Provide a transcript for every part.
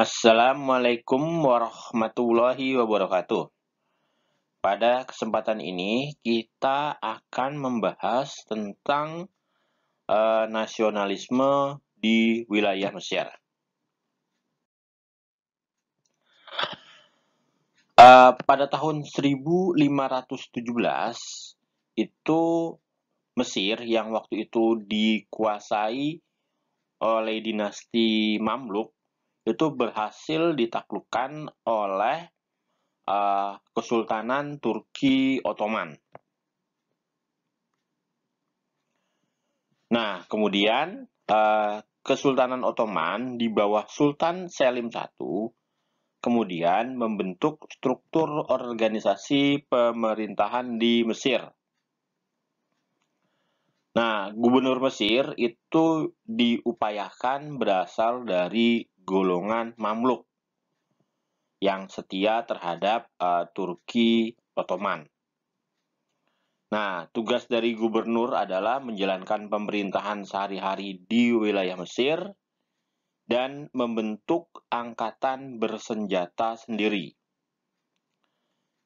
Assalamualaikum warahmatullahi wabarakatuh. Pada kesempatan ini kita akan membahas tentang uh, nasionalisme di wilayah Mesir. Uh, pada tahun 1517 itu Mesir yang waktu itu dikuasai oleh dinasti Mamluk itu berhasil ditaklukkan oleh uh, Kesultanan Turki Ottoman. Nah, kemudian uh, Kesultanan Ottoman di bawah Sultan Selim I kemudian membentuk struktur organisasi pemerintahan di Mesir. Nah, gubernur Mesir itu diupayakan berasal dari golongan Mamluk yang setia terhadap uh, Turki Ottoman. Nah, tugas dari gubernur adalah menjalankan pemerintahan sehari-hari di wilayah Mesir dan membentuk angkatan bersenjata sendiri.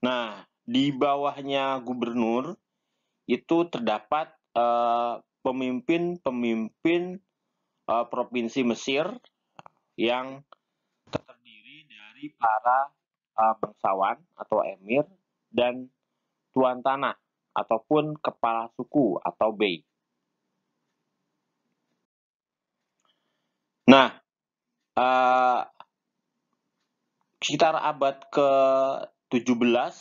Nah, di bawahnya gubernur itu terdapat eh, pemimpin-pemimpin uh, uh, provinsi Mesir yang terdiri dari para uh, bangsawan atau emir dan tuan tanah ataupun kepala suku atau bey. Nah, uh, sekitar abad ke-17,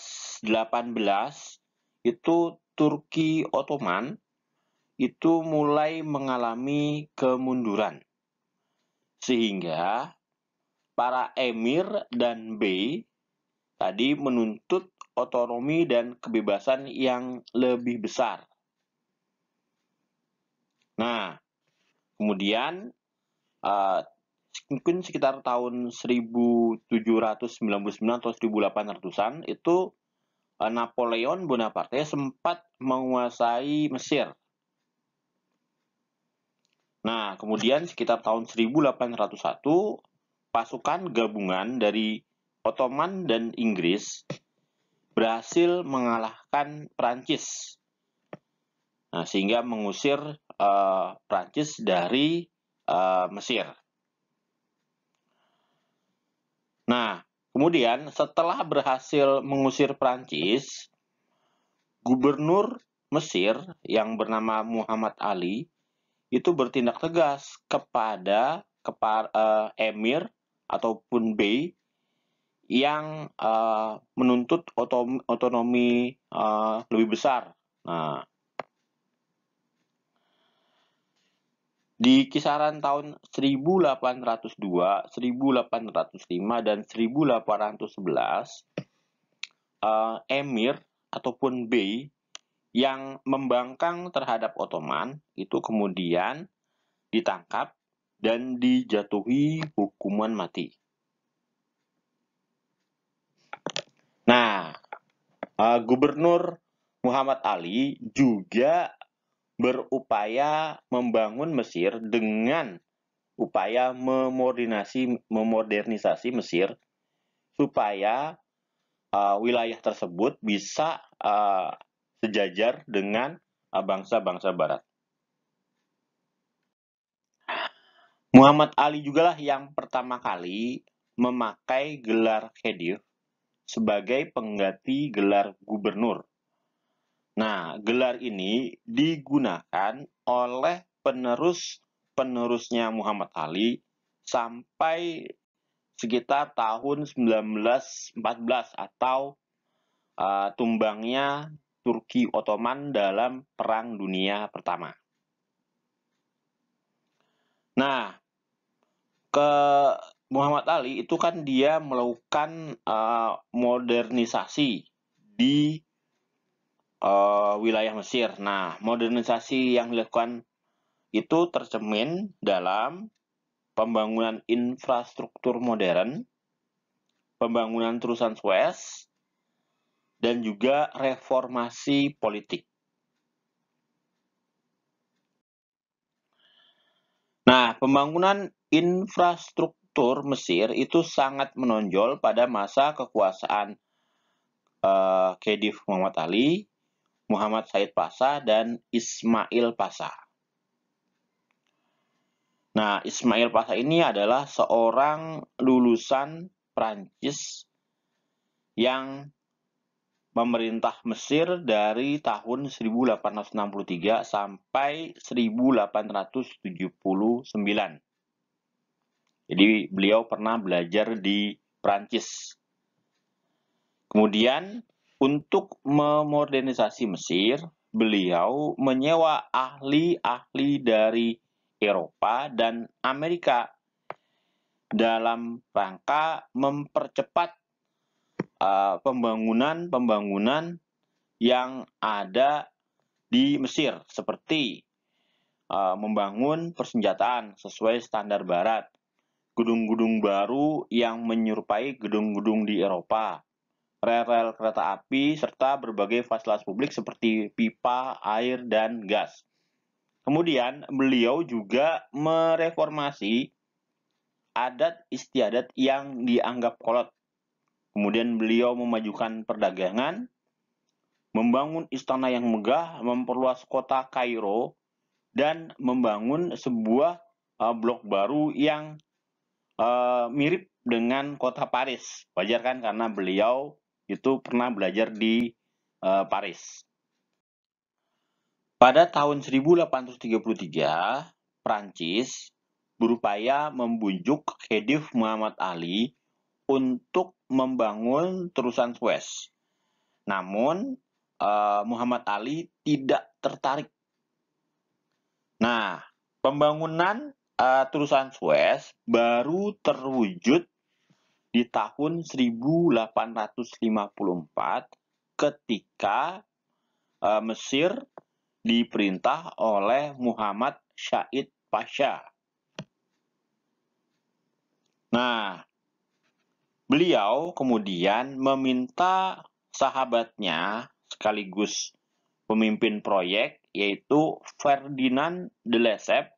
18 itu Turki Ottoman itu mulai mengalami kemunduran sehingga para emir dan bey tadi menuntut otonomi dan kebebasan yang lebih besar. Nah, kemudian uh, mungkin sekitar tahun 1799 atau 1800-an itu uh, Napoleon Bonaparte sempat menguasai Mesir. Nah, kemudian sekitar tahun 1801, pasukan gabungan dari Ottoman dan Inggris berhasil mengalahkan Prancis. Nah, sehingga mengusir uh, eh, Prancis dari uh, Mesir. Nah, kemudian setelah berhasil mengusir Prancis, gubernur Mesir yang bernama Muhammad Ali itu bertindak tegas kepada kepa, uh, eh, emir ataupun bey yang uh, menuntut otonomi uh, lebih besar. Nah, di kisaran tahun 1802, 1805 dan 1811 uh, emir ataupun bey yang membangkang terhadap Ottoman itu kemudian ditangkap dan dijatuhi hukuman mati. Nah, uh, Gubernur Muhammad Ali juga berupaya membangun Mesir dengan upaya memodernisasi, memodernisasi Mesir supaya uh, wilayah tersebut bisa uh, sejajar dengan bangsa-bangsa barat. Muhammad Ali juga lah yang pertama kali memakai gelar Khedir sebagai pengganti gelar gubernur. Nah, gelar ini digunakan oleh penerus-penerusnya Muhammad Ali sampai sekitar tahun 1914 atau uh, tumbangnya Turki Ottoman dalam Perang Dunia Pertama. Nah, ke Muhammad Ali itu kan dia melakukan uh, modernisasi di uh, wilayah Mesir. Nah, modernisasi yang dilakukan itu tercemin dalam pembangunan infrastruktur modern, pembangunan terusan Suez, dan juga reformasi politik. Nah, pembangunan infrastruktur Mesir itu sangat menonjol pada masa kekuasaan uh, eh, Khedive Muhammad Ali, Muhammad Said Pasha, dan Ismail Pasha. Nah, Ismail Pasha ini adalah seorang lulusan Prancis yang pemerintah Mesir dari tahun 1863 sampai 1879. Jadi beliau pernah belajar di Prancis. Kemudian untuk memodernisasi Mesir, beliau menyewa ahli-ahli dari Eropa dan Amerika dalam rangka mempercepat pembangunan-pembangunan eh, yang ada di Mesir, seperti uh, membangun persenjataan sesuai standar Barat, gedung-gedung baru yang menyerupai gedung-gedung di Eropa, rel-rel kereta api, serta berbagai fasilitas publik seperti pipa, air, dan gas. Kemudian, beliau juga mereformasi adat istiadat yang dianggap kolot Kemudian beliau memajukan perdagangan, membangun istana yang megah, memperluas kota Kairo, dan membangun sebuah uh, blok baru yang uh, mirip dengan kota Paris. Wajar kan karena beliau itu pernah belajar di uh, Paris. Pada tahun 1833, Prancis berupaya membujuk Khedive Muhammad Ali untuk membangun terusan Suez. Namun eh, Muhammad Ali tidak tertarik. Nah, pembangunan uh, terusan Suez baru terwujud di tahun 1854 ketika uh, Mesir diperintah oleh Muhammad Syahid Pasha. Nah, beliau kemudian meminta sahabatnya sekaligus pemimpin proyek yaitu Ferdinand de Lesseps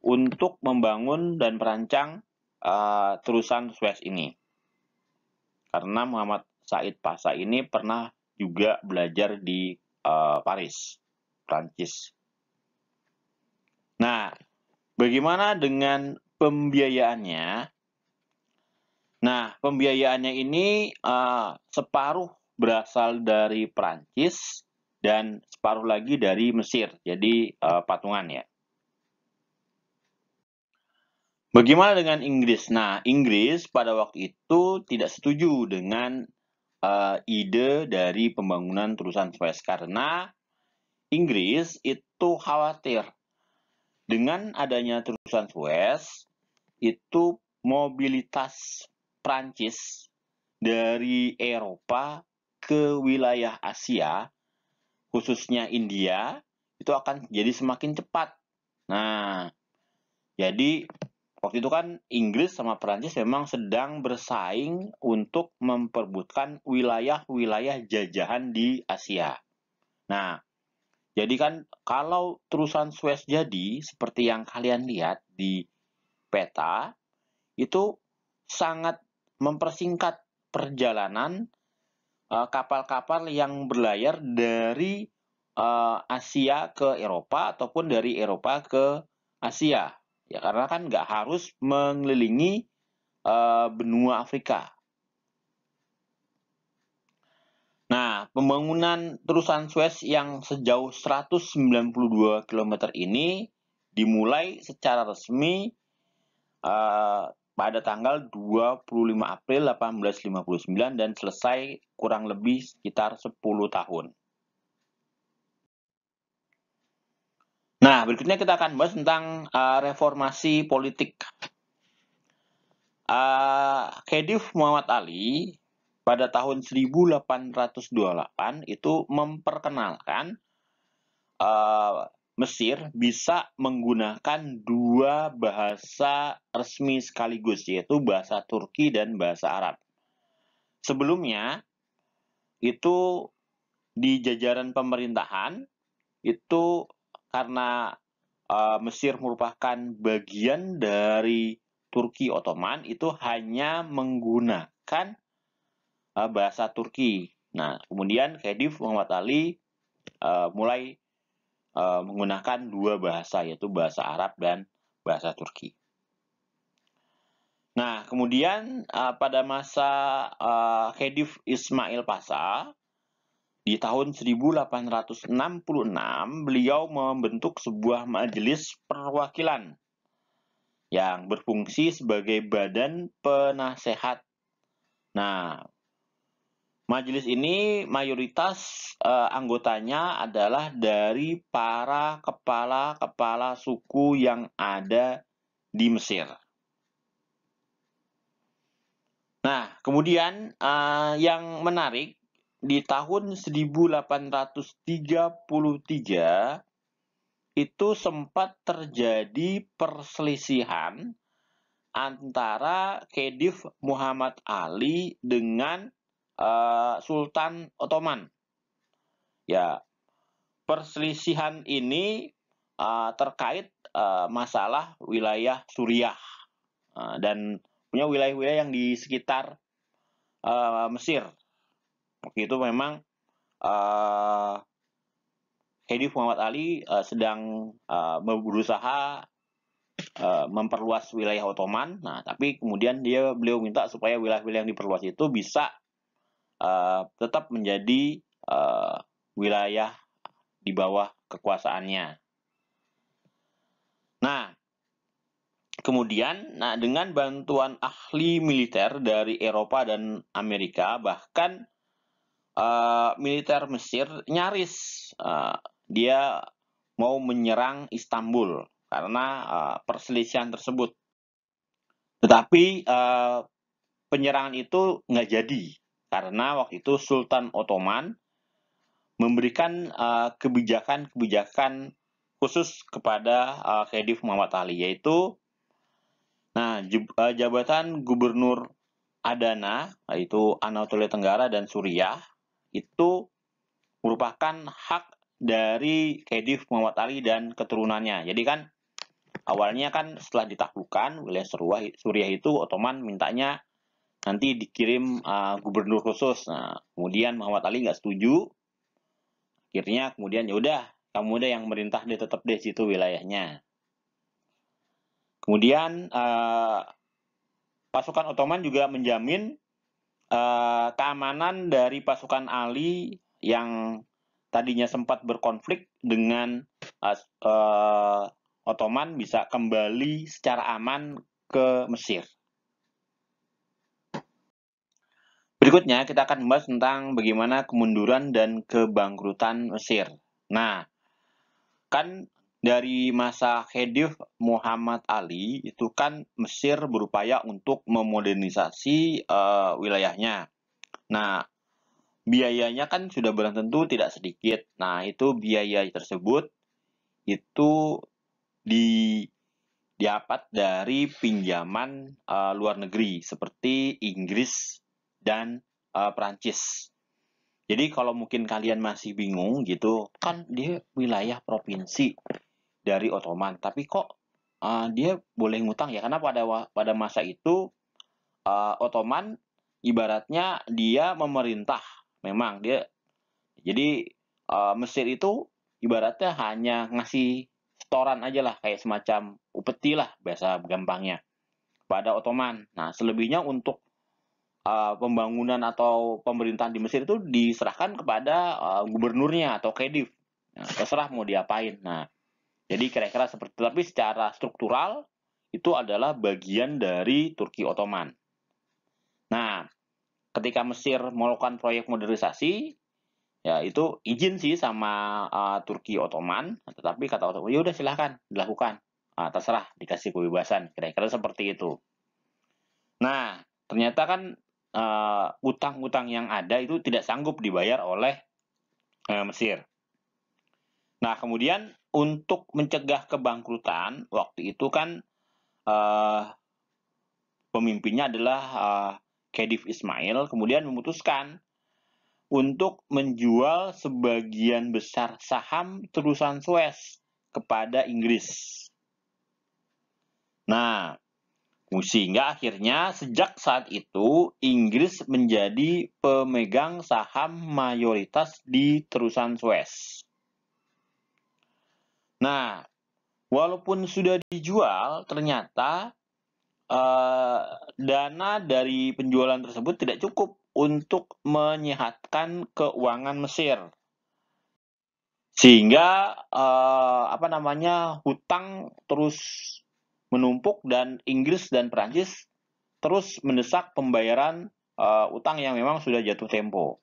untuk membangun dan merancang uh, terusan Suez ini. Karena Muhammad Said Pasha ini pernah juga belajar di uh, Paris, Prancis. Nah, bagaimana dengan pembiayaannya? Nah, pembiayaannya ini uh, separuh berasal dari Perancis dan separuh lagi dari Mesir, jadi uh, patungan ya. Bagaimana dengan Inggris? Nah, Inggris pada waktu itu tidak setuju dengan uh, ide dari pembangunan terusan Suez karena Inggris itu khawatir dengan adanya terusan Suez itu mobilitas Prancis dari Eropa ke wilayah Asia, khususnya India, itu akan jadi semakin cepat. Nah, jadi waktu itu kan Inggris sama Perancis memang sedang bersaing untuk memperbutkan wilayah-wilayah jajahan di Asia. Nah, jadi kan kalau terusan Suez jadi seperti yang kalian lihat di peta itu sangat mempersingkat perjalanan eh, kapal-kapal uh, yang berlayar dari uh, Asia ke Eropa ataupun dari Eropa ke Asia. Ya karena kan nggak harus mengelilingi uh, benua Afrika. Nah, pembangunan terusan Suez yang sejauh 192 km ini dimulai secara resmi uh, pada tanggal 25 April 1859 dan selesai kurang lebih sekitar 10 tahun. Nah, berikutnya kita akan bahas tentang uh, reformasi politik. Uh, Khedive Muhammad Ali pada tahun 1828 itu memperkenalkan uh, Mesir bisa menggunakan dua bahasa resmi sekaligus, yaitu bahasa Turki dan bahasa Arab. Sebelumnya, itu di jajaran pemerintahan, itu karena uh, Mesir merupakan bagian dari Turki Ottoman, itu hanya menggunakan uh, bahasa Turki. Nah, kemudian Khedive Muhammad Ali uh, mulai Eh, menggunakan dua bahasa yaitu bahasa Arab dan bahasa Turki. Nah, kemudian uh, pada masa uh, Khedif Ismail Pasha di tahun 1866 beliau membentuk sebuah majelis perwakilan yang berfungsi sebagai badan penasehat. Nah, Majelis ini mayoritas uh, anggotanya adalah dari para kepala-kepala suku yang ada di Mesir. Nah, kemudian uh, yang menarik di tahun 1833 itu sempat terjadi perselisihan antara Khedif Muhammad Ali dengan Eh, Sultan Ottoman. Ya, perselisihan ini eh, terkait eh, masalah wilayah Suriah dan punya wilayah-wilayah yang di sekitar Mesir. Waktu itu memang uh, Hedi Muhammad Ali sedang berusaha memperluas wilayah Ottoman. Nah, tapi kemudian dia beliau minta supaya wilayah-wilayah yang diperluas itu bisa Eh, tetap menjadi uh, wilayah di bawah kekuasaannya. Nah, kemudian nah dengan bantuan ahli militer dari Eropa dan Amerika bahkan uh, militer Mesir nyaris uh, dia mau menyerang Istanbul karena uh, perselisihan tersebut. Tetapi uh, penyerangan itu nggak jadi karena waktu itu Sultan Ottoman memberikan eh, kebijakan-kebijakan uh, khusus kepada uh, eh, Khedive Muhammad Ali yaitu nah eh, jabatan gubernur Adana yaitu Anatolia Tenggara dan Suriah itu merupakan hak dari Khedif Muhammad Ali dan keturunannya. Jadi kan awalnya kan setelah ditaklukkan wilayah Suriah itu Ottoman mintanya nanti dikirim uh, gubernur khusus. Nah, kemudian Muhammad Ali nggak setuju. Akhirnya kemudian ya udah kamu udah yang merintah dia tetap deh situ wilayahnya. Kemudian uh, pasukan Ottoman juga menjamin uh, keamanan dari pasukan Ali yang tadinya sempat berkonflik dengan Ottoman bisa kembali secara aman ke Mesir. Berikutnya kita akan membahas tentang bagaimana kemunduran dan kebangkrutan Mesir. Nah, kan dari masa Khedif Muhammad Ali itu kan Mesir berupaya untuk memodernisasi uh, wilayahnya. Nah, biayanya kan sudah barang tentu tidak sedikit. Nah, itu biaya tersebut itu di diapat dari pinjaman uh, luar negeri seperti Inggris dan uh, Perancis. Jadi kalau mungkin kalian masih bingung gitu, kan dia wilayah provinsi dari Ottoman, tapi kok uh, dia boleh ngutang ya? Karena pada pada masa itu uh, Ottoman ibaratnya dia memerintah, memang dia. Jadi uh, Mesir itu ibaratnya hanya ngasih setoran aja lah, kayak semacam upeti lah biasa gampangnya pada Ottoman. Nah selebihnya untuk Eh, pembangunan atau pemerintahan di Mesir itu diserahkan kepada uh, gubernurnya atau kedif. Nah, terserah mau diapain. Nah, jadi kira-kira seperti tapi secara struktural itu adalah bagian dari Turki Ottoman. Nah, ketika Mesir melakukan proyek modernisasi, ya itu izin sih sama uh, Turki Ottoman, tetapi kata Ottoman, ya udah silahkan dilakukan, uh, terserah dikasih kebebasan, kira-kira seperti itu. Nah, ternyata kan Eh, utang-utang yang ada itu tidak sanggup dibayar oleh uh, Mesir. Nah, kemudian untuk mencegah kebangkrutan, waktu itu kan uh, pemimpinnya adalah uh, Kedif Ismail, kemudian memutuskan untuk menjual sebagian besar saham terusan Suez kepada Inggris. Nah, sehingga akhirnya sejak saat itu Inggris menjadi pemegang saham mayoritas di terusan Suez. Nah, walaupun sudah dijual, ternyata eh, dana dari penjualan tersebut tidak cukup untuk menyehatkan keuangan Mesir. Sehingga eh, apa namanya hutang terus menumpuk dan Inggris dan Perancis terus mendesak pembayaran uh, utang yang memang sudah jatuh tempo.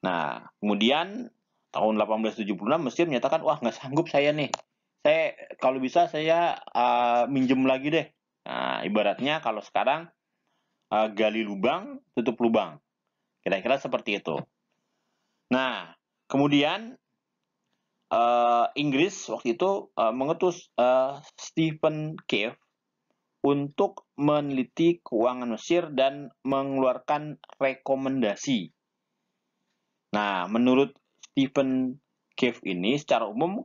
Nah, kemudian tahun 1876 Mesir menyatakan wah nggak sanggup saya nih. Saya kalau bisa saya uh, minjem lagi deh. Nah, ibaratnya kalau sekarang uh, gali lubang, tutup lubang. Kira-kira seperti itu. Nah, kemudian uh, Inggris waktu itu uh, mengutus uh, Stephen Cave untuk meneliti keuangan Mesir dan mengeluarkan rekomendasi. Nah, menurut Stephen Cave ini secara umum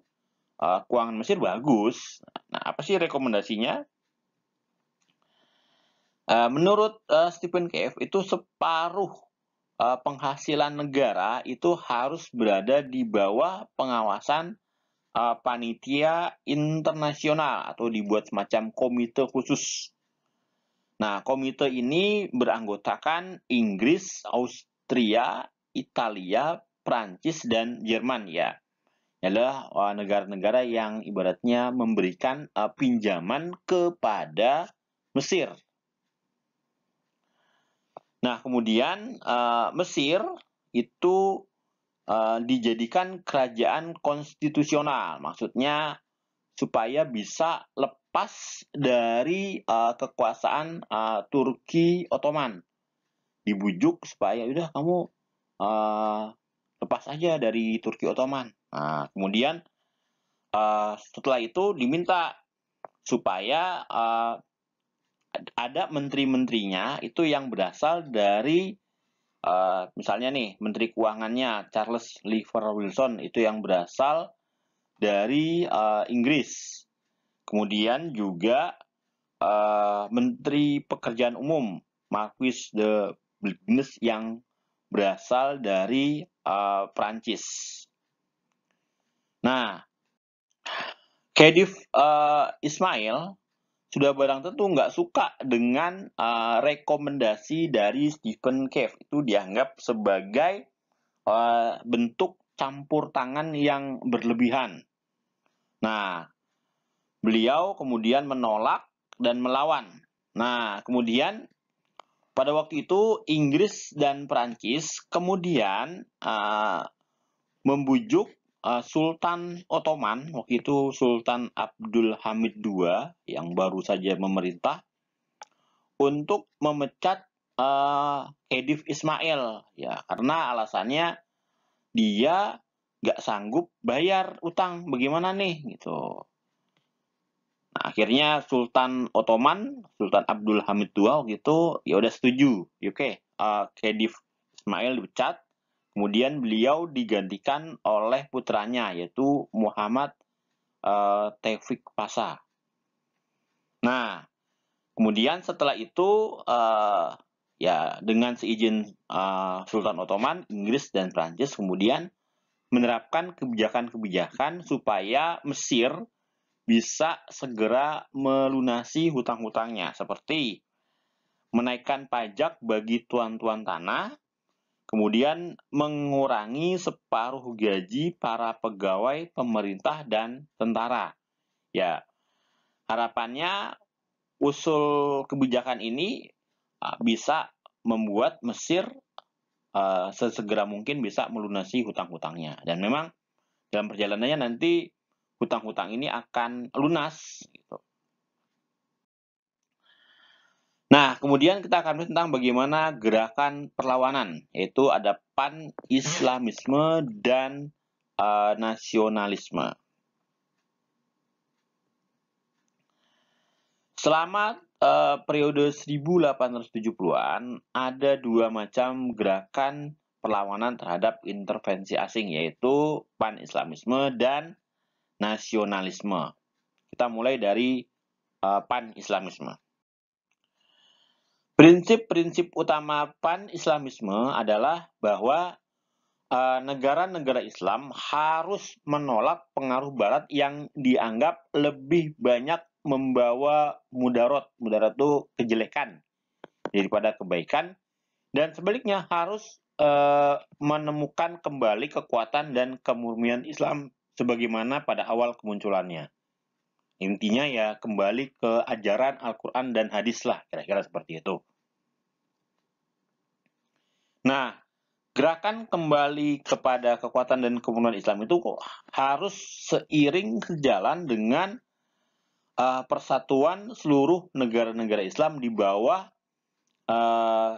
uh, keuangan Mesir bagus. Nah, apa sih rekomendasinya? Uh, menurut uh, Stephen Cave itu separuh Eh, penghasilan negara itu harus berada di bawah pengawasan eh, panitia internasional atau dibuat semacam komite khusus. Nah, komite ini beranggotakan Inggris, Austria, Italia, Prancis dan Jerman ya. Ini adalah eh, negara-negara yang ibaratnya memberikan pinjaman kepada Mesir Nah, kemudian uh, Mesir itu uh, dijadikan kerajaan konstitusional, maksudnya supaya bisa lepas dari uh, kekuasaan uh, Turki Ottoman. Dibujuk supaya ya udah kamu uh, lepas aja dari Turki Ottoman. Nah, kemudian uh, setelah itu diminta supaya uh, ada menteri-menterinya itu yang berasal dari uh, misalnya nih menteri keuangannya Charles Liver Wilson itu yang berasal dari uh, Inggris. Kemudian juga uh, menteri pekerjaan umum Marquis de Blignes yang berasal dari uh, Prancis. Nah, Kedif uh, Ismail sudah barang tentu nggak suka dengan uh, rekomendasi dari Stephen Cave itu dianggap sebagai uh, bentuk campur tangan yang berlebihan. Nah, beliau kemudian menolak dan melawan. Nah, kemudian pada waktu itu Inggris dan Perancis kemudian uh, membujuk Eh, Sultan Ottoman waktu itu Sultan Abdul Hamid II yang baru saja memerintah untuk memecat uh, eh, Edif Ismail ya karena alasannya dia nggak sanggup bayar utang bagaimana nih gitu Nah, akhirnya Sultan Ottoman, Sultan Abdul Hamid II gitu ya udah setuju. Ya, oke, okay. uh, eh, Edif Ismail dipecat Kemudian beliau digantikan oleh putranya yaitu Muhammad uh, eh, Taufik Pasha. Nah, kemudian setelah itu uh, ya dengan seizin uh, Sultan Ottoman, Inggris dan Prancis kemudian menerapkan kebijakan-kebijakan supaya Mesir bisa segera melunasi hutang-hutangnya seperti menaikkan pajak bagi tuan-tuan tanah Kemudian mengurangi separuh gaji para pegawai pemerintah dan tentara. Ya, harapannya usul kebijakan ini bisa membuat Mesir uh, sesegera mungkin bisa melunasi hutang-hutangnya. Dan memang dalam perjalanannya nanti hutang-hutang ini akan lunas Nah, kemudian kita akan bahas tentang bagaimana gerakan perlawanan, yaitu ada pan-islamisme dan uh, nasionalisme. Selama uh, periode 1870-an, ada dua macam gerakan perlawanan terhadap intervensi asing, yaitu pan-islamisme dan nasionalisme. Kita mulai dari uh, pan-islamisme. Prinsip-prinsip utama pan-Islamisme adalah bahwa eh, negara-negara Islam harus menolak pengaruh Barat yang dianggap lebih banyak membawa mudarat. Mudarat itu kejelekan daripada kebaikan. Dan sebaliknya harus eh, menemukan kembali kekuatan dan kemurnian Islam sebagaimana pada awal kemunculannya. Intinya ya kembali ke ajaran Al-Quran dan hadis lah kira-kira seperti itu. Nah, gerakan kembali kepada kekuatan dan kemunduran Islam itu kok harus seiring sejalan dengan uh, persatuan seluruh negara-negara Islam di bawah uh,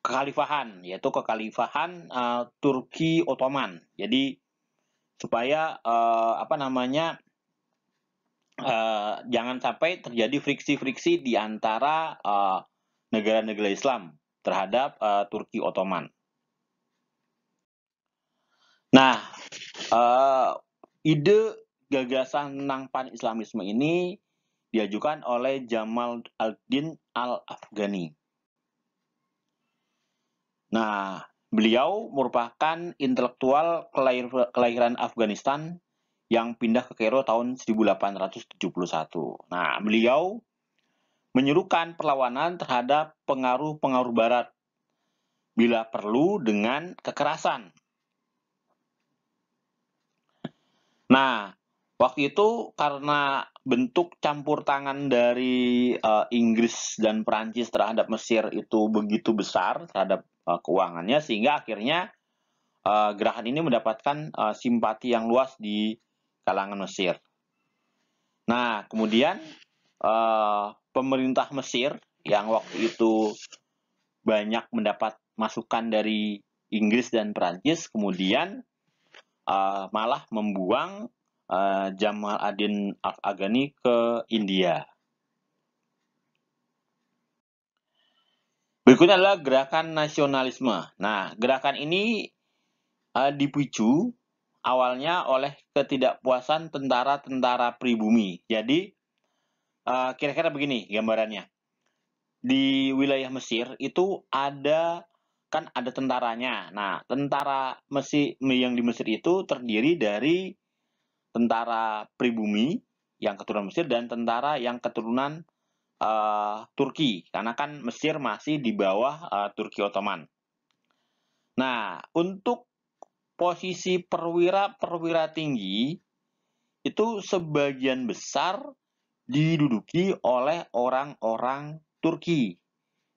kekhalifahan, yaitu kekhalifahan uh, Turki Ottoman. Jadi supaya uh, apa namanya uh, jangan sampai terjadi friksi-friksi di antara uh, negara -negara Islam terhadap uh, Turki Ottoman. Nah, uh, ide gagasan tentang pan-islamisme ini diajukan oleh Jamal al-Din al-Afghani. Nah, beliau merupakan intelektual kelahir kelahiran Afghanistan yang pindah ke Kairo tahun 1871. Nah, beliau menyerukan perlawanan terhadap pengaruh-pengaruh barat bila perlu dengan kekerasan. Nah, waktu itu karena bentuk campur tangan dari uh, Inggris dan Perancis terhadap Mesir itu begitu besar terhadap uh, keuangannya sehingga akhirnya uh, gerakan ini mendapatkan uh, simpati yang luas di kalangan Mesir. Nah, kemudian uh, pemerintah Mesir yang waktu itu banyak mendapat masukan dari Inggris dan Perancis kemudian uh, malah membuang uh, Jamal Adin Al-Agani ke India. Berikutnya adalah gerakan nasionalisme. Nah, gerakan ini uh, dipicu awalnya oleh ketidakpuasan tentara-tentara pribumi. Jadi, Eh, kira-kira begini gambarannya. Di wilayah Mesir itu ada kan ada tentaranya. Nah, tentara Mesir yang di Mesir itu terdiri dari tentara pribumi yang keturunan Mesir dan tentara yang keturunan uh, Turki karena kan Mesir masih di bawah uh, Turki Ottoman. Nah, untuk posisi perwira-perwira tinggi itu sebagian besar diduduki oleh orang-orang Turki.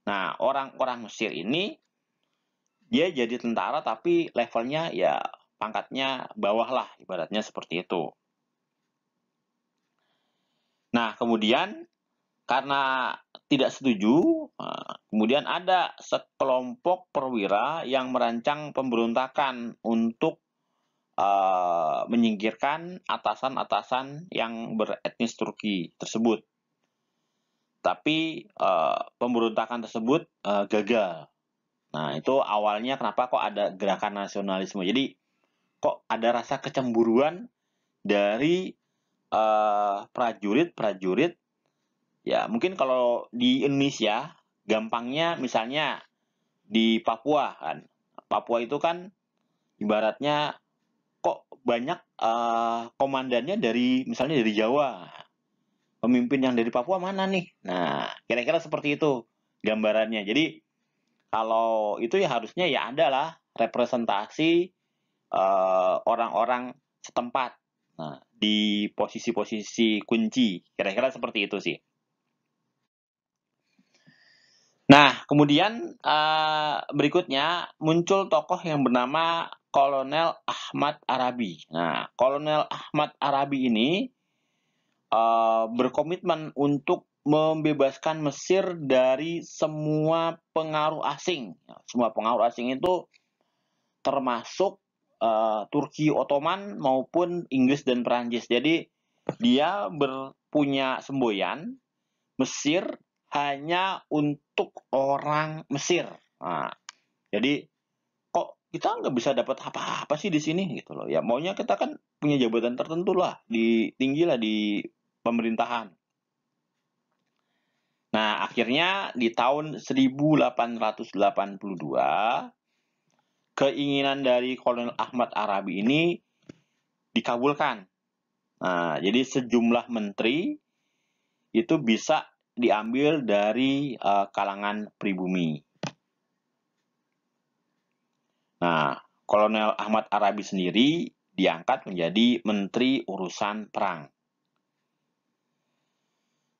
Nah, orang-orang Mesir ini dia jadi tentara tapi levelnya ya pangkatnya bawah lah ibaratnya seperti itu. Nah, kemudian karena tidak setuju, eh, kemudian ada sekelompok perwira yang merancang pemberontakan untuk Eh, menyingkirkan atasan-atasan yang beretnis Turki tersebut. Tapi uh, pemberontakan tersebut uh, gagal. Nah, itu awalnya kenapa kok ada gerakan nasionalisme. Jadi kok ada rasa kecemburuan dari prajurit-prajurit uh, prajurit -prajurit. ya mungkin kalau di Indonesia gampangnya misalnya di Papua kan. Papua itu kan ibaratnya kok banyak uh, komandannya dari misalnya dari Jawa pemimpin yang dari Papua mana nih nah kira-kira seperti itu gambarannya jadi kalau itu ya harusnya ya adalah representasi eh, orang-orang uh, setempat nah, di posisi-posisi kunci kira-kira seperti itu sih Nah, kemudian uh, berikutnya muncul tokoh yang bernama Kolonel Ahmad Arabi. Nah, Kolonel Ahmad Arabi ini uh, berkomitmen untuk membebaskan Mesir dari semua pengaruh asing. Semua pengaruh asing itu termasuk uh, Turki Ottoman maupun Inggris dan Perancis. Jadi dia berpunya semboyan Mesir hanya untuk orang Mesir. Nah, jadi kita nggak bisa dapat apa-apa sih di sini gitu loh ya maunya kita kan punya jabatan tertentu lah di tinggi lah di pemerintahan nah akhirnya di tahun 1882 keinginan dari Kolonel Ahmad Arabi ini dikabulkan nah jadi sejumlah menteri itu bisa diambil dari uh, kalangan pribumi Nah, Kolonel Ahmad Arabi sendiri diangkat menjadi Menteri Urusan Perang.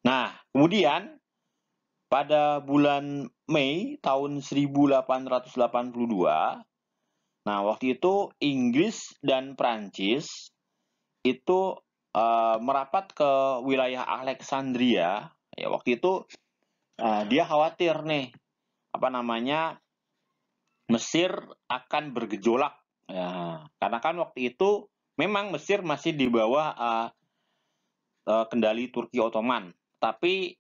Nah, kemudian pada bulan Mei tahun 1882, nah waktu itu Inggris dan Prancis itu uh, merapat ke wilayah Alexandria. Ya waktu itu uh, dia khawatir nih apa namanya Mesir akan bergejolak. Ya, karena kan waktu itu memang Mesir masih di bawah uh, uh, kendali Turki Ottoman, tapi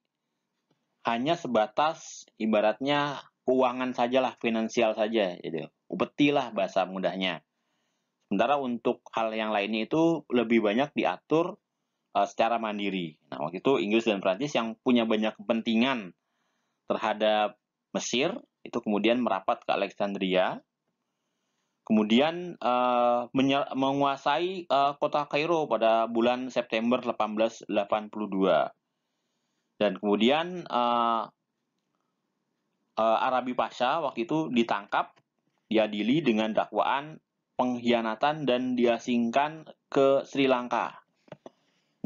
hanya sebatas ibaratnya keuangan sajalah, finansial saja, jadi gitu. upetilah bahasa mudahnya. Sementara untuk hal yang lainnya itu lebih banyak diatur uh, secara mandiri. Nah, waktu itu Inggris dan Prancis yang punya banyak kepentingan terhadap Mesir, itu kemudian merapat ke Alexandria, kemudian uh, menguasai uh, kota Kairo pada bulan September 1882. Dan kemudian uh, uh, Arabi Pasha waktu itu ditangkap, diadili dengan dakwaan pengkhianatan dan diasingkan ke Sri Lanka.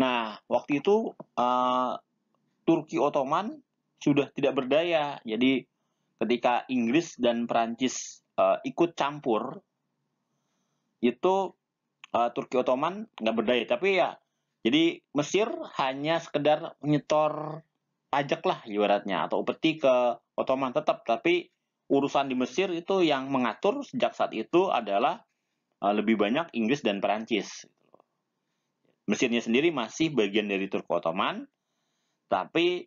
Nah, waktu itu uh, Turki Ottoman sudah tidak berdaya, jadi ketika Inggris dan Perancis uh, ikut campur itu uh, Turki Ottoman nggak berdaya tapi ya jadi Mesir hanya sekedar menyetor pajak lah ibaratnya atau upeti ke Ottoman tetap tapi urusan di Mesir itu yang mengatur sejak saat itu adalah uh, lebih banyak Inggris dan Perancis Mesirnya sendiri masih bagian dari Turki Ottoman tapi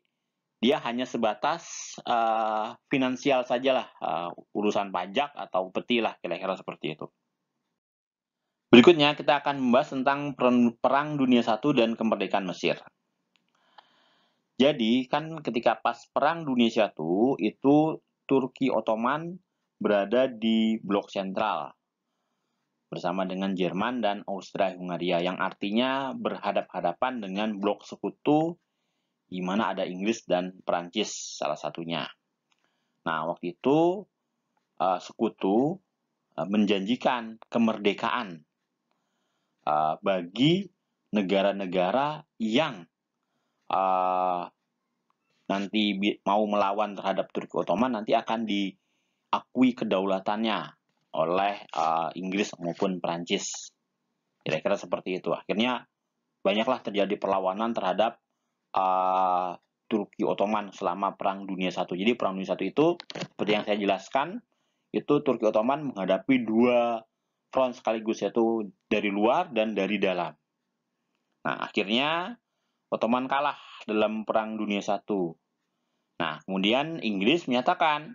dia hanya sebatas uh, finansial sajalah, uh, urusan pajak atau peti lah kira-kira seperti itu. Berikutnya kita akan membahas tentang Perang Dunia I dan kemerdekaan Mesir. Jadi kan ketika pas Perang Dunia I itu Turki Ottoman berada di blok sentral bersama dengan Jerman dan Austria-Hungaria yang artinya berhadap-hadapan dengan blok sekutu di mana ada Inggris dan Perancis salah satunya. Nah, waktu itu uh, sekutu uh, menjanjikan kemerdekaan uh, bagi negara-negara yang uh, nanti mau melawan terhadap Turki Ottoman nanti akan diakui kedaulatannya oleh uh, Inggris maupun Perancis. Kira-kira seperti itu. Akhirnya banyaklah terjadi perlawanan terhadap Eh, Turki Ottoman selama Perang Dunia Satu. Jadi Perang Dunia Satu itu seperti yang saya jelaskan itu Turki Ottoman menghadapi dua front sekaligus yaitu dari luar dan dari dalam. Nah akhirnya Ottoman kalah dalam Perang Dunia Satu. Nah kemudian Inggris menyatakan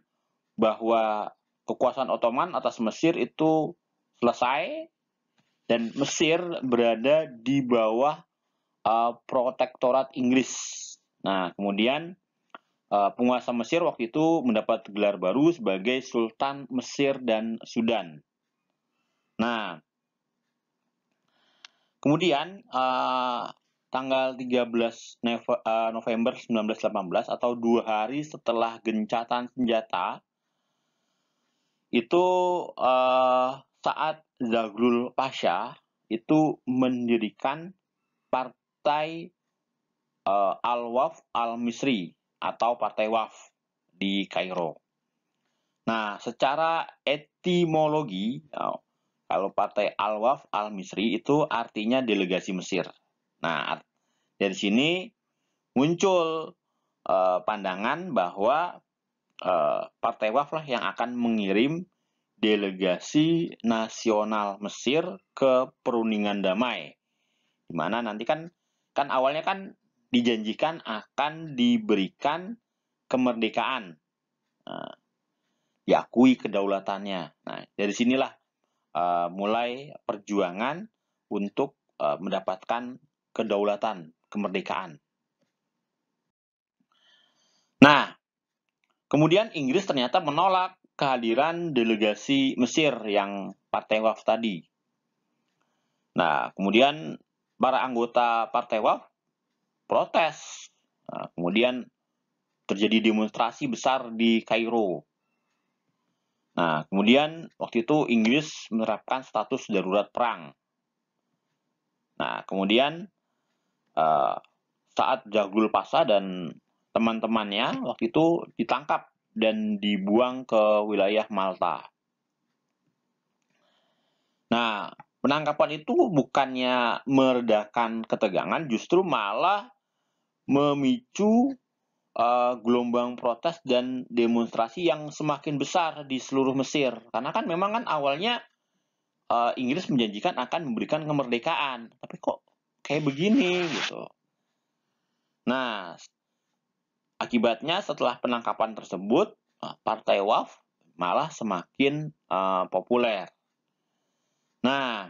bahwa kekuasaan Ottoman atas Mesir itu selesai dan Mesir berada di bawah uh, protektorat Inggris. Nah, kemudian uh, penguasa Mesir waktu itu mendapat gelar baru sebagai Sultan Mesir dan Sudan. Nah, kemudian uh, tanggal 13 November 1918 atau dua hari setelah gencatan senjata itu uh, saat Zagrul Pasha itu mendirikan part Partai uh, Al-Waf Al-Misri atau Partai Waf di Kairo. Nah, secara etimologi, ya, kalau Partai Al-Waf Al-Misri itu artinya delegasi Mesir. Nah, dari sini muncul uh, pandangan bahwa uh, Partai Waf lah yang akan mengirim delegasi nasional Mesir ke perundingan damai. Di mana nanti kan kan awalnya kan dijanjikan akan diberikan kemerdekaan. Nah, kedaulatannya. Nah, dari sinilah uh, mulai perjuangan untuk uh, mendapatkan kedaulatan, kemerdekaan. Nah, kemudian Inggris ternyata menolak kehadiran delegasi Mesir yang partai Waf tadi. Nah, kemudian para anggota Partai WAF protes. Nah, kemudian terjadi demonstrasi besar di Kairo. Nah, kemudian waktu itu Inggris menerapkan status darurat perang. Nah, kemudian uh, saat Jagul Pasa dan teman-temannya waktu itu ditangkap dan dibuang ke wilayah Malta. Nah, penangkapan itu bukannya meredakan ketegangan, justru malah memicu uh, gelombang protes dan demonstrasi yang semakin besar di seluruh Mesir. Karena kan memang kan awalnya uh, Inggris menjanjikan akan memberikan kemerdekaan, tapi kok kayak begini gitu. Nah, akibatnya setelah penangkapan tersebut, eh, Partai Waf malah semakin uh, populer. Nah,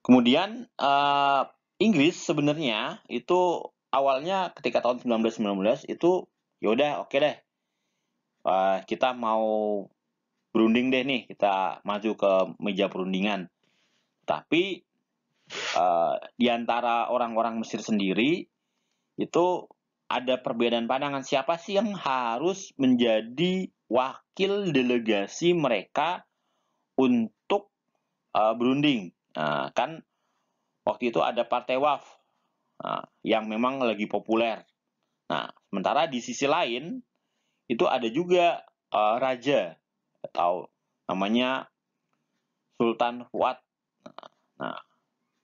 kemudian uh, Inggris sebenarnya itu awalnya ketika tahun 1919 itu yaudah oke okay deh uh, kita mau berunding deh nih kita maju ke meja perundingan tapi uh, di antara orang-orang Mesir sendiri itu ada perbedaan pandangan siapa sih yang harus menjadi wakil delegasi mereka untuk eh, berunding. Nah, kan waktu itu ada partai WAF nah, yang memang lagi populer. Nah, sementara di sisi lain itu ada juga uh, raja atau namanya Sultan Fuad. Nah,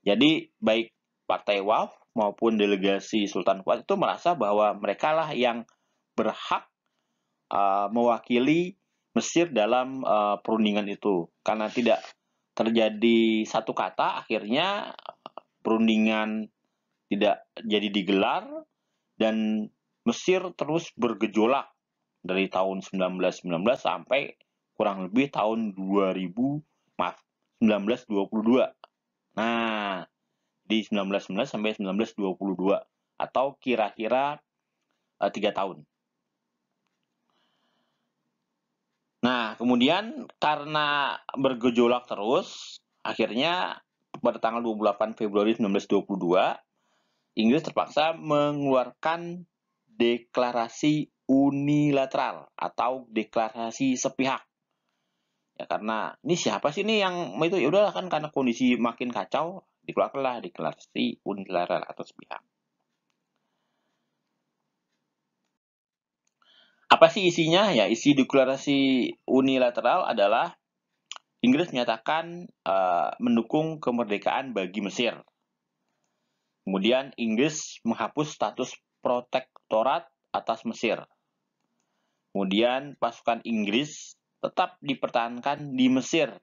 jadi baik partai WAF maupun delegasi Sultan Fuad itu merasa bahwa merekalah yang berhak uh, mewakili Mesir dalam uh, perundingan itu karena tidak terjadi satu kata akhirnya perundingan tidak jadi digelar dan Mesir terus bergejolak dari tahun 1919 sampai kurang lebih tahun 2000 maaf 1922. Nah, di 1919 sampai 1922 atau kira-kira eh, tiga -kira, uh, tahun. Nah, kemudian karena bergejolak terus, akhirnya pada tanggal 28 Februari 1922, Inggris terpaksa mengeluarkan deklarasi unilateral atau deklarasi sepihak. Ya karena ini siapa sih ini yang itu ya udahlah kan karena kondisi makin kacau dikeluarkanlah deklarasi unilateral atau sepihak. Apa sih isinya? Ya, isi deklarasi unilateral adalah Inggris menyatakan uh, mendukung kemerdekaan bagi Mesir. Kemudian Inggris menghapus status protektorat atas Mesir. Kemudian pasukan Inggris tetap dipertahankan di Mesir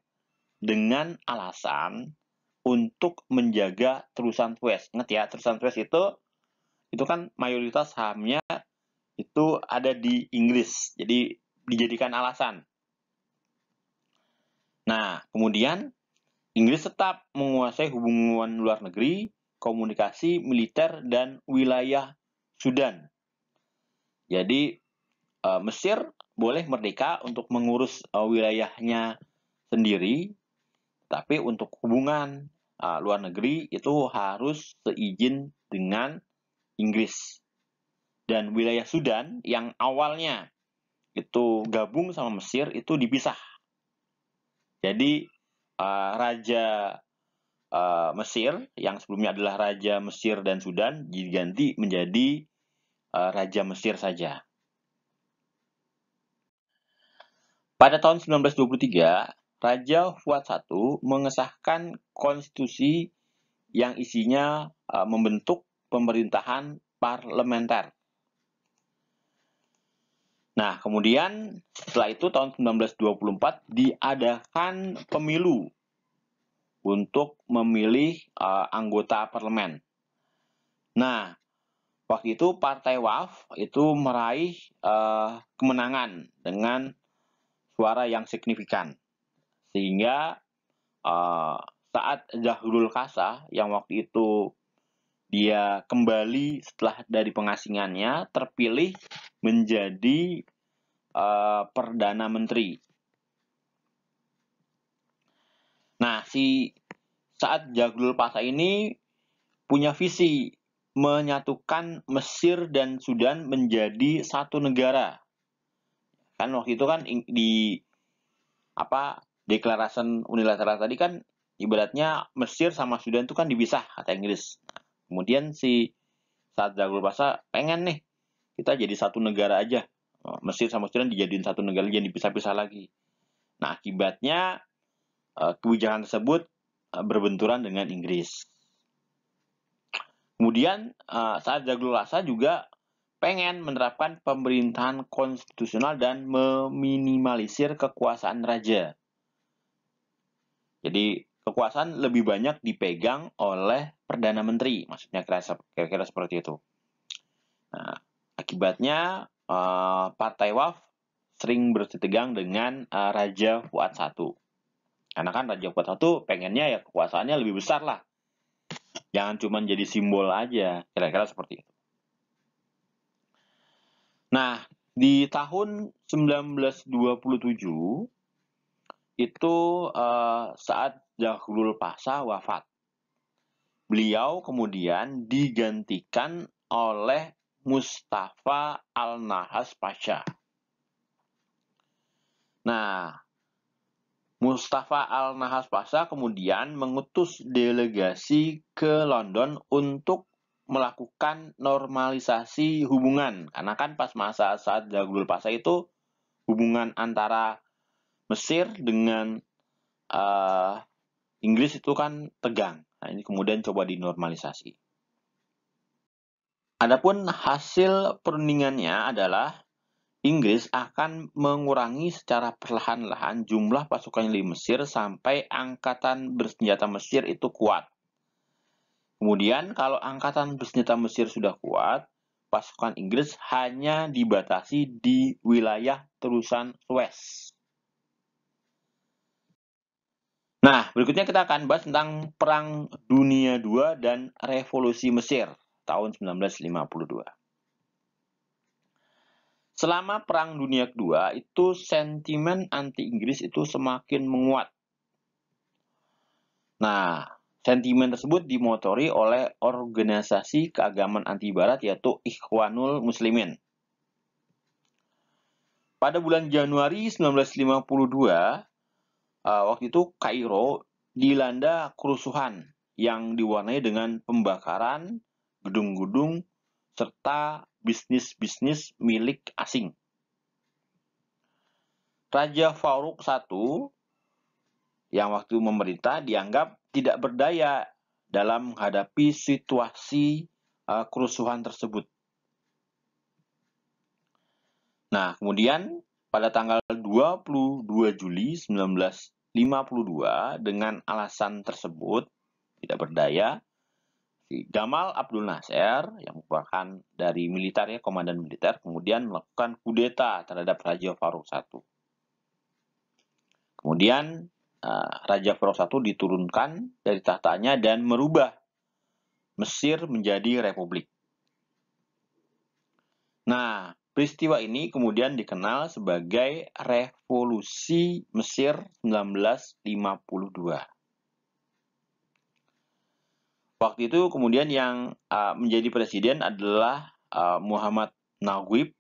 dengan alasan untuk menjaga terusan Suez. Ingat ya, terusan Suez itu itu kan mayoritas sahamnya itu ada di Inggris. Jadi dijadikan alasan. Nah, kemudian Inggris tetap menguasai hubungan luar negeri, komunikasi, militer, dan wilayah Sudan. Jadi e, Mesir boleh merdeka untuk mengurus e, wilayahnya sendiri, tapi untuk hubungan e, luar negeri itu harus seizin dengan Inggris dan wilayah Sudan yang awalnya itu gabung sama Mesir itu dipisah. Jadi uh, raja uh, Mesir yang sebelumnya adalah raja Mesir dan Sudan diganti menjadi uh, raja Mesir saja. Pada tahun 1923, Raja Fuad I mengesahkan konstitusi yang isinya membentuk pemerintahan parlementer. Nah, kemudian setelah itu tahun 1924 diadakan pemilu untuk memilih uh, anggota parlemen. Nah, waktu itu Partai WAF itu meraih uh, kemenangan dengan suara yang signifikan. Sehingga uh, saat Zahrul Kasa yang waktu itu dia kembali setelah dari pengasingannya terpilih menjadi uh, perdana menteri. Nah, si saat Jagdul Pasa ini punya visi menyatukan Mesir dan Sudan menjadi satu negara. Kan waktu itu kan di apa deklarasi unilateral tadi kan ibaratnya Mesir sama Sudan itu kan dipisah kata Inggris. Kemudian si saat Darul Pasa pengen nih kita jadi satu negara aja. Oh, Mesir sama Sudan dijadiin satu negara jadi dipisah-pisah lagi. Nah, akibatnya eh, kebijakan tersebut eh, berbenturan dengan Inggris. Kemudian eh, saat Darul Pasa juga pengen menerapkan pemerintahan konstitusional dan meminimalisir kekuasaan raja. Jadi kekuasaan lebih banyak dipegang oleh Perdana Menteri, maksudnya kira-kira seperti itu. Nah, akibatnya uh, Partai Waf sering bersitegang dengan uh, Raja Fuad I. Karena kan Raja Fuad I pengennya ya kekuasaannya lebih besar lah. Jangan cuma jadi simbol aja, kira-kira seperti itu. Nah, di tahun 1927 itu uh, saat Zahrul Pasha wafat. Beliau kemudian digantikan oleh Mustafa Al-Nahas Pasha. Nah, Mustafa Al-Nahas Pasha kemudian mengutus delegasi ke London untuk melakukan normalisasi hubungan. Karena kan pas masa saat Zahrul Pasha itu hubungan antara Mesir dengan uh, Inggris itu kan tegang. Nah, ini kemudian coba dinormalisasi. Adapun hasil perundingannya adalah Inggris akan mengurangi secara perlahan-lahan jumlah pasukannya di Mesir sampai angkatan bersenjata Mesir itu kuat. Kemudian kalau angkatan bersenjata Mesir sudah kuat, pasukan Inggris hanya dibatasi di wilayah terusan Suez. Nah, berikutnya kita akan bahas tentang Perang Dunia II dan Revolusi Mesir tahun 1952. Selama Perang Dunia II itu sentimen anti-Inggris itu semakin menguat. Nah, sentimen tersebut dimotori oleh organisasi keagamaan anti-barat yaitu Ikhwanul Muslimin. Pada bulan Januari 1952, uh, waktu itu Kairo dilanda kerusuhan yang diwarnai dengan pembakaran gedung-gedung serta bisnis-bisnis milik asing. Raja Farouk I yang waktu memerintah dianggap tidak berdaya dalam menghadapi situasi uh, kerusuhan tersebut. Nah, kemudian pada tanggal 22 Juli 19 52 dengan alasan tersebut tidak berdaya. Si Gamal Abdul Nasir yang merupakan dari militer ya komandan militer kemudian melakukan kudeta terhadap Raja Farouk I. Kemudian eh, Raja Farouk I diturunkan dari tahtanya dan merubah Mesir menjadi republik. Nah, Peristiwa ini kemudian dikenal sebagai Revolusi Mesir 1952. Waktu itu kemudian yang uh, menjadi presiden adalah uh, Muhammad Naguib.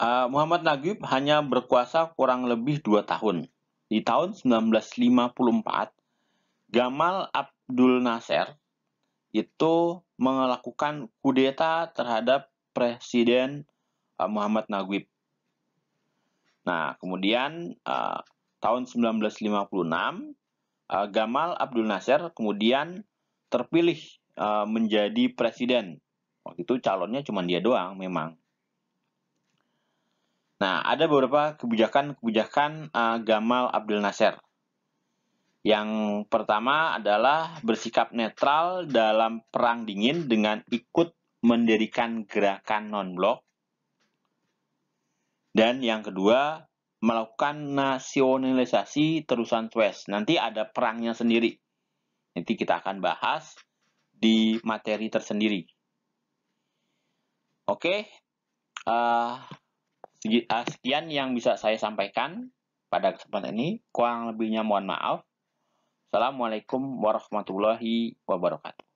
Uh, Muhammad Naguib hanya berkuasa kurang lebih dua tahun. Di tahun 1954, Gamal Abdul Nasser itu melakukan kudeta terhadap Presiden uh, Muhammad Naguib. Nah, kemudian uh, tahun 1956 uh, eh, Gamal Abdul Nasir kemudian terpilih uh, menjadi presiden. Waktu itu calonnya cuma dia doang memang. Nah, ada beberapa kebijakan-kebijakan uh, Gamal Abdul Nasir. Yang pertama adalah bersikap netral dalam perang dingin dengan ikut mendirikan gerakan non-blok. Dan yang kedua, melakukan nasionalisasi terusan Twes. Nanti ada perangnya sendiri. Nanti kita akan bahas di materi tersendiri. Oke, uh, sekian yang bisa saya sampaikan pada kesempatan ini. Kurang lebihnya mohon maaf. Assalamualaikum warahmatullahi wabarakatuh.